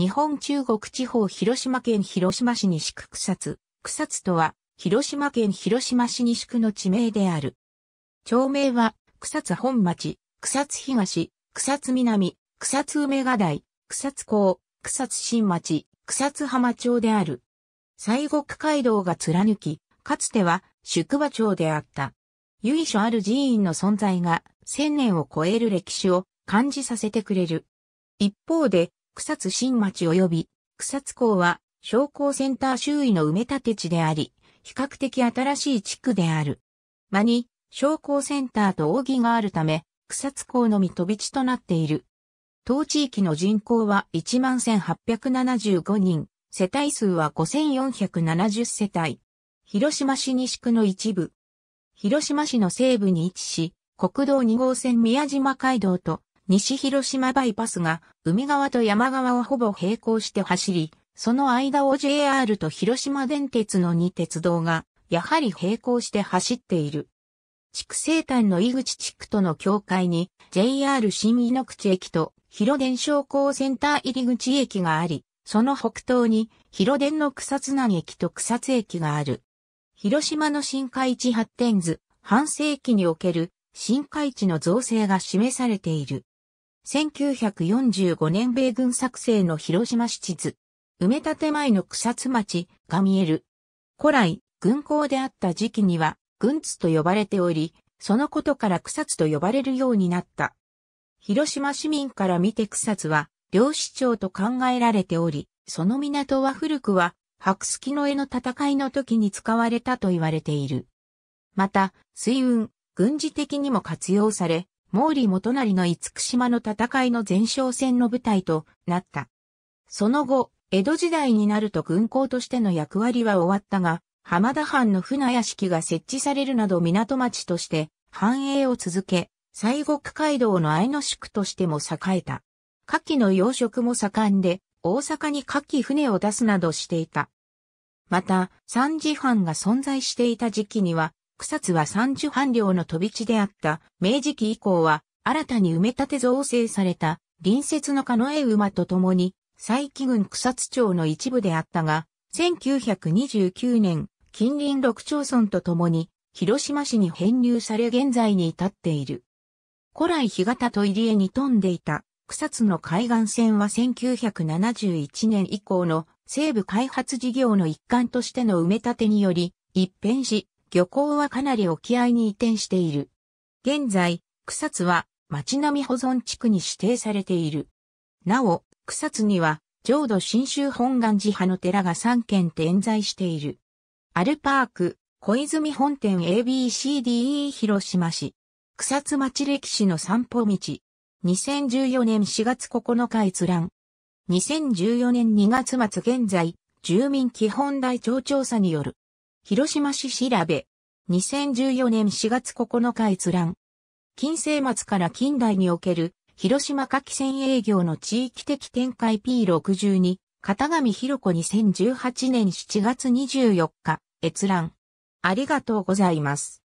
日本中国地方広島県広島市西区草津。草津とは、広島県広島市西区の地名である。町名は、草津本町、草津東、草津南、草津梅ヶ台、草津港、草津新町、草津浜町である。西国街道が貫き、かつては宿場町であった。由緒ある寺院の存在が千年を超える歴史を感じさせてくれる。一方で、草津新町及び草津港は商工センター周囲の埋め立て地であり、比較的新しい地区である。間に商工センターと扇があるため、草津港のみ飛び地となっている。当地域の人口は11,875人、世帯数は5,470世帯。広島市西区の一部。広島市の西部に位置し、国道2号線宮島街道と西広島バイパスが海側と山側をほぼ並行して走り、その間を JR と広島電鉄の2鉄道がやはり並行して走っている。地区西端の井口地区との境界に JR 新井ノ口駅と広電商工センター入口駅があり、その北東に広電の草津南駅と草津駅がある。広島の新海地発展図、半世紀における新海地の造成が示されている。1945年米軍作成の広島市地図、埋め立て前の草津町が見える。古来、軍港であった時期には、軍津と呼ばれており、そのことから草津と呼ばれるようになった。広島市民から見て草津は、漁師町と考えられており、その港は古くは、白月の絵の戦いの時に使われたと言われている。また、水運、軍事的にも活用され、毛利元就の五福島の戦いの前哨戦の舞台となった。その後、江戸時代になると軍港としての役割は終わったが、浜田藩の船屋敷が設置されるなど港町として繁栄を続け、西国街道の愛の宿としても栄えた。夏季の養殖も盛んで、大阪に夏季船を出すなどしていた。また、三次藩が存在していた時期には、草津は三種半量の飛び地であった明治期以降は新たに埋め立て造成された隣接の狩野馬と共に佐伯郡草津町の一部であったが、1929年近隣六町村と共に広島市に編入され現在に至っている。古来干潟と入江に富んでいた草津の海岸線は1971年以降の西部開発事業の一環としての埋め立てにより一変し、漁港はかなり沖合に移転している。現在、草津は町並み保存地区に指定されている。なお、草津には浄土新州本願寺派の寺が3軒点在している。アルパーク、小泉本店 ABCDE 広島市。草津町歴史の散歩道。2014年4月9日閲覧。2014年2月末現在、住民基本台帳調査による。広島市調べ。2014年4月9日閲覧。近世末から近代における広島夏季船営業の地域的展開 P62、片上博子2018年7月24日、閲覧。ありがとうございます。